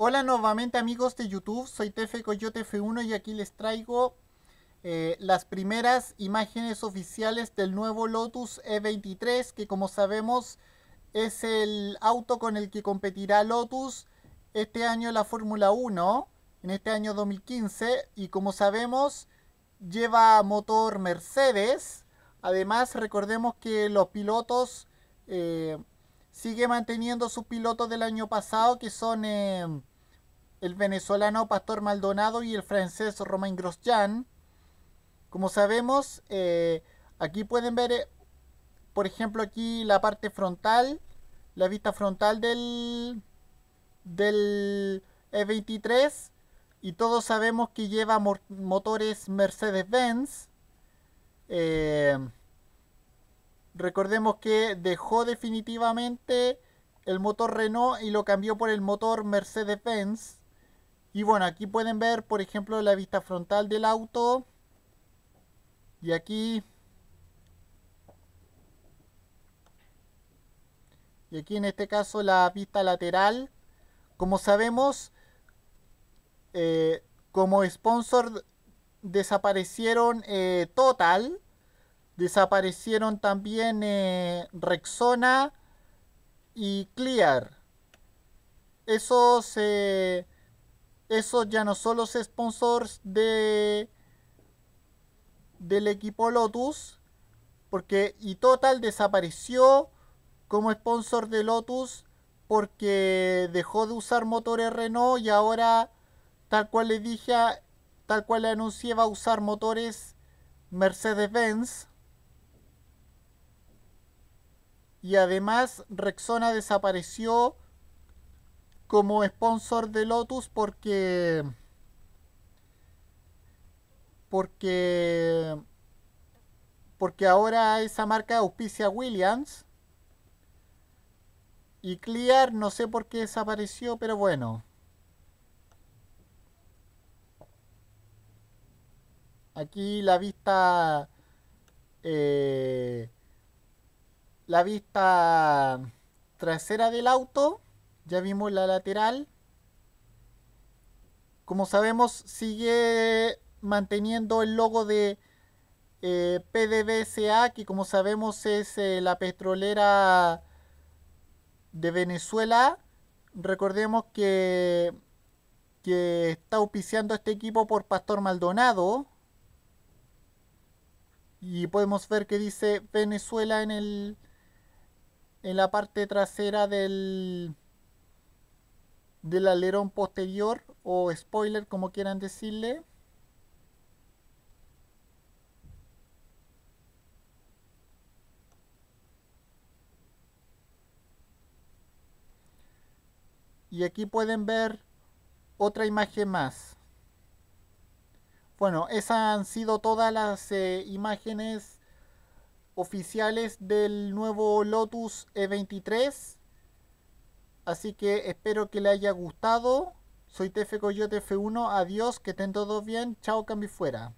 Hola nuevamente amigos de YouTube, soy Tefe Coyote F1 y aquí les traigo eh, las primeras imágenes oficiales del nuevo Lotus E23 que como sabemos es el auto con el que competirá Lotus este año en la Fórmula 1, en este año 2015 y como sabemos lleva motor Mercedes, además recordemos que los pilotos eh, sigue manteniendo sus pilotos del año pasado que son... Eh, el venezolano Pastor Maldonado y el francés Romain Grosjean. Como sabemos, eh, aquí pueden ver, eh, por ejemplo, aquí la parte frontal, la vista frontal del, del E23. Y todos sabemos que lleva motores Mercedes-Benz. Eh, recordemos que dejó definitivamente el motor Renault y lo cambió por el motor Mercedes-Benz. Y bueno, aquí pueden ver, por ejemplo, la vista frontal del auto. Y aquí... Y aquí en este caso la vista lateral. Como sabemos, eh, como sponsor desaparecieron eh, Total, desaparecieron también eh, Rexona y Clear. Esos esos ya no son los sponsors de del equipo Lotus, porque y Total desapareció como sponsor de Lotus porque dejó de usar motores Renault y ahora tal cual le dije, tal cual le anuncié va a usar motores Mercedes-Benz. Y además Rexona desapareció como sponsor de Lotus porque porque porque ahora esa marca auspicia Williams y Clear no sé por qué desapareció, pero bueno. Aquí la vista eh, la vista trasera del auto ya vimos la lateral. Como sabemos, sigue manteniendo el logo de eh, que como sabemos es eh, la petrolera de Venezuela. Recordemos que, que está auspiciando este equipo por Pastor Maldonado. Y podemos ver que dice Venezuela en en la parte trasera del del alerón posterior o spoiler, como quieran decirle. Y aquí pueden ver otra imagen más. Bueno, esas han sido todas las eh, imágenes oficiales del nuevo Lotus E23. Así que espero que le haya gustado. Soy TF Coyote F1. Adiós, que estén todos bien. Chao, cambio fuera.